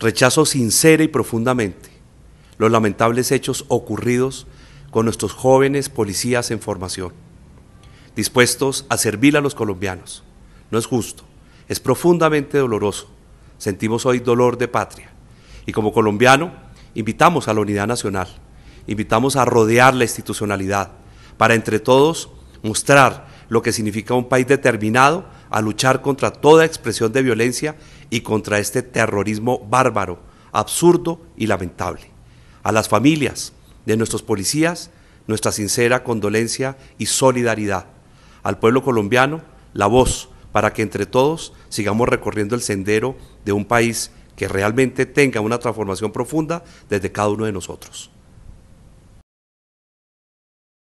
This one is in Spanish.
Rechazo sincera y profundamente los lamentables hechos ocurridos con nuestros jóvenes policías en formación, dispuestos a servir a los colombianos. No es justo, es profundamente doloroso. Sentimos hoy dolor de patria. Y como colombiano, invitamos a la unidad nacional, invitamos a rodear la institucionalidad, para entre todos mostrar lo que significa un país determinado a luchar contra toda expresión de violencia y contra este terrorismo bárbaro, absurdo y lamentable. A las familias de nuestros policías, nuestra sincera condolencia y solidaridad. Al pueblo colombiano, la voz para que entre todos sigamos recorriendo el sendero de un país que realmente tenga una transformación profunda desde cada uno de nosotros.